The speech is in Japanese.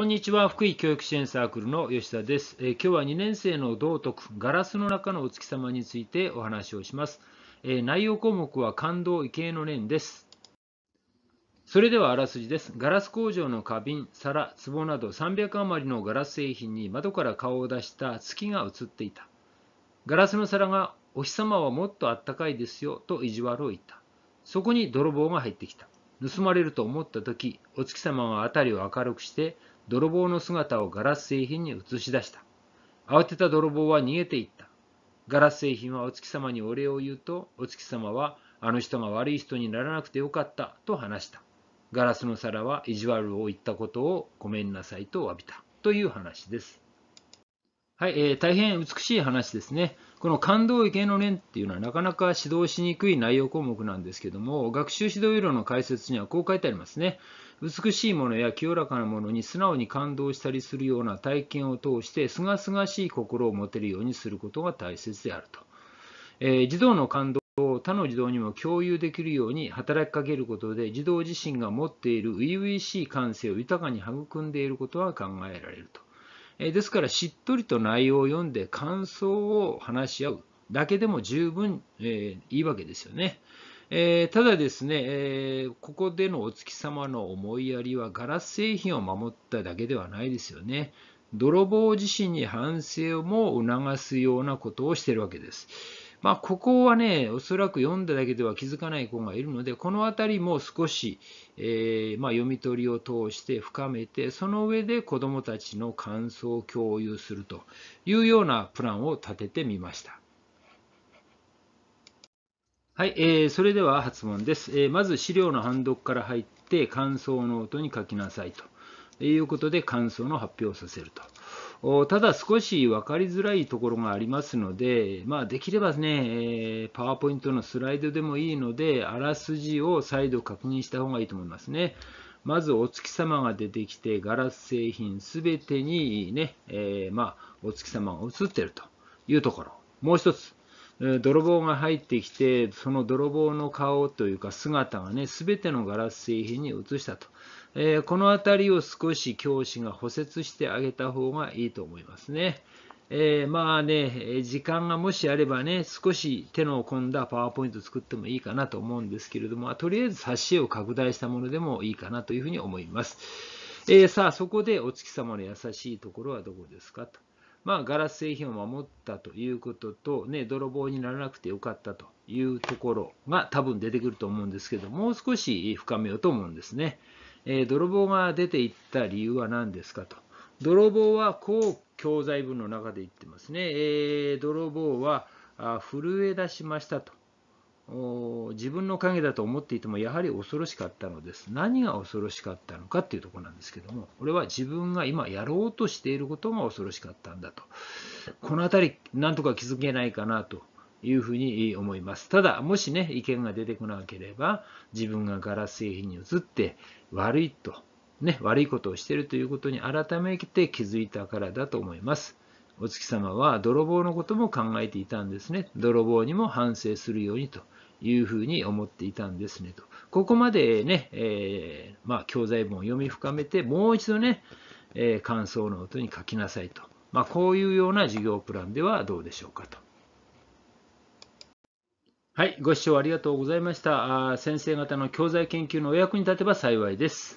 こんにちは福井教育支援サークルの吉田です、え今日は2年生の道徳ガラスの中のお月様についてお話をします、え内容項目は感動異形の念ですそれではあらすじですガラス工場の花瓶皿壺など300余りのガラス製品に窓から顔を出した月が映っていたガラスの皿がお日様はもっとあったかいですよと意地悪を言ったそこに泥棒が入ってきた盗まれると思った時、お月様は辺りを明るくして、泥棒の姿をガラス製品に映し出した。慌てた泥棒は逃げていった。ガラス製品はお月様にお礼を言うと、お月様は、あの人が悪い人にならなくてよかったと話した。ガラスの皿は意地悪を言ったことをごめんなさいと詫びた。という話です。はい、えー、大変美しい話ですね。この感動医系の念っていうのはなかなか指導しにくい内容項目なんですけども、学習指導要領の解説にはこう書いてありますね。美しいものや清らかなものに素直に感動したりするような体験を通して、すがすがしい心を持てるようにすることが大切であると。えー、児童の感動を他の児童にも共有できるように働きかけることで、児童自身が持っている初々しい感性を豊かに育んでいることは考えられると。えですからしっとりと内容を読んで感想を話し合うだけでも十分、えー、いいわけですよね。えー、ただですね、えー、ここでのお月様の思いやりはガラス製品を守っただけではないですよね。泥棒自身に反省も促すようなことをしているわけです。まあ、ここはね、おそらく読んだだけでは気づかない子がいるので、この辺りも少し、えー、まあ、読み取りを通して深めて、その上で子どもたちの感想を共有するというようなプランを立ててみました。はい、えー、それでは発問です、えー、まず資料の判読から入って、感想ノートに書きなさいということで、感想の発表をさせると。ただ少し分かりづらいところがありますので、まあ、できればね、パワーポイントのスライドでもいいので、あらすじを再度確認した方がいいと思いますね。まずお月様が出てきて、ガラス製品すべてにね、えー、まあ、お月様が映っているというところ。もう一つ、泥棒が入ってきて、その泥棒の顔というか姿がね、すべてのガラス製品に映したと。えー、この辺りを少し教師が補説してあげた方がいいと思いますね。えー、まあね、時間がもしあればね、少し手の込んだパワーポイント作ってもいいかなと思うんですけれども、とりあえず冊子を拡大したものでもいいかなというふうに思います。えー、さあ、そこでお月様の優しいところはどこですかと。まあ、ガラス製品を守ったということと、ね、泥棒にならなくてよかったというところが多分出てくると思うんですけど、もう少し深めようと思うんですね。え泥棒が出ていった理由は何ですかと。泥棒はこう教材文の中で言ってますね。え泥棒は震え出しましたと。自分の影だと思っていてもやはり恐ろしかったのです。何が恐ろしかったのかっていうとこなんですけども、これは自分が今やろうとしていることが恐ろしかったんだと。この辺り、なんとか気づけないかなと。いうふうに思います。ただ、もしね、意見が出てこなければ、自分がガラス製品に移って悪いと、ね、悪いことをしているということに改めて気づいたからだと思います。お月様は泥棒のことも考えていたんですね。泥棒にも反省するようにというふうに思っていたんですねと。ここまでね、えー、まあ、教材本を読み深めて、もう一度ね、えー、感想の音に書きなさいと。まあ、こういうような授業プランではどうでしょうかと。はい、ご視聴ありがとうございました。先生方の教材研究のお役に立てば幸いです。